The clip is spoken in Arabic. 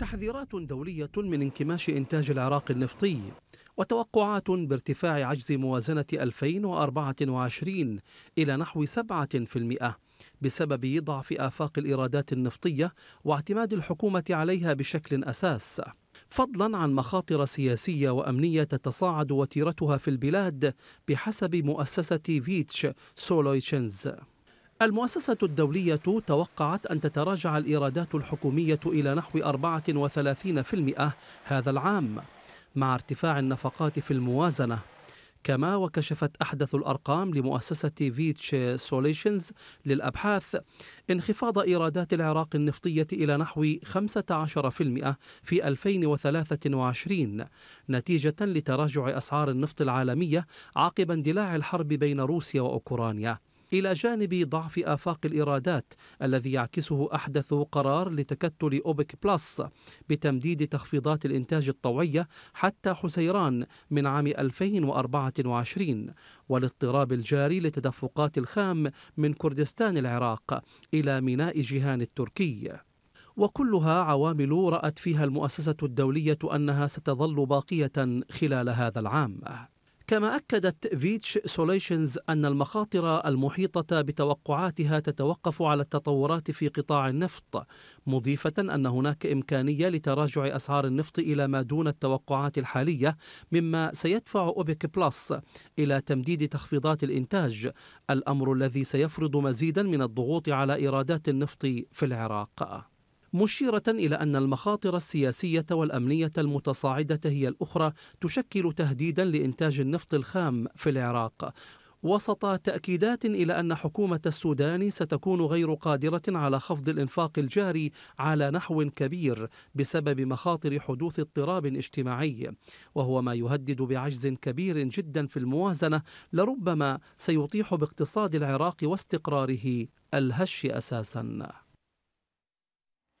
تحذيرات دولية من انكماش إنتاج العراق النفطي وتوقعات بارتفاع عجز موازنة 2024 إلى نحو 7% بسبب ضعف آفاق الإيرادات النفطية واعتماد الحكومة عليها بشكل أساس فضلا عن مخاطر سياسية وأمنية تتصاعد وتيرتها في البلاد بحسب مؤسسة فيتش سولويشنز المؤسسة الدولية توقعت أن تتراجع الإيرادات الحكومية إلى نحو 34% هذا العام مع ارتفاع النفقات في الموازنة كما وكشفت أحدث الأرقام لمؤسسة فيتش سوليشنز للأبحاث انخفاض إيرادات العراق النفطية إلى نحو 15% في 2023 نتيجة لتراجع أسعار النفط العالمية عقب اندلاع الحرب بين روسيا وأوكرانيا إلى جانب ضعف آفاق الإيرادات الذي يعكسه أحدث قرار لتكتل أوبك بلس بتمديد تخفيضات الإنتاج الطوعية حتى حزيران من عام 2024 والاضطراب الجاري لتدفقات الخام من كردستان العراق إلى ميناء جيهان التركي وكلها عوامل رأت فيها المؤسسة الدولية أنها ستظل باقية خلال هذا العام كما أكدت فيتش سوليشنز أن المخاطر المحيطة بتوقعاتها تتوقف على التطورات في قطاع النفط مضيفة أن هناك إمكانية لتراجع أسعار النفط إلى ما دون التوقعات الحالية مما سيدفع أوبك بلس إلى تمديد تخفيضات الإنتاج الأمر الذي سيفرض مزيدا من الضغوط على إيرادات النفط في العراق مشيرة إلى أن المخاطر السياسية والأمنية المتصاعدة هي الأخرى تشكل تهديدا لإنتاج النفط الخام في العراق وسط تأكيدات إلى أن حكومة السودان ستكون غير قادرة على خفض الإنفاق الجاري على نحو كبير بسبب مخاطر حدوث اضطراب اجتماعي وهو ما يهدد بعجز كبير جدا في الموازنة لربما سيطيح باقتصاد العراق واستقراره الهش أساساً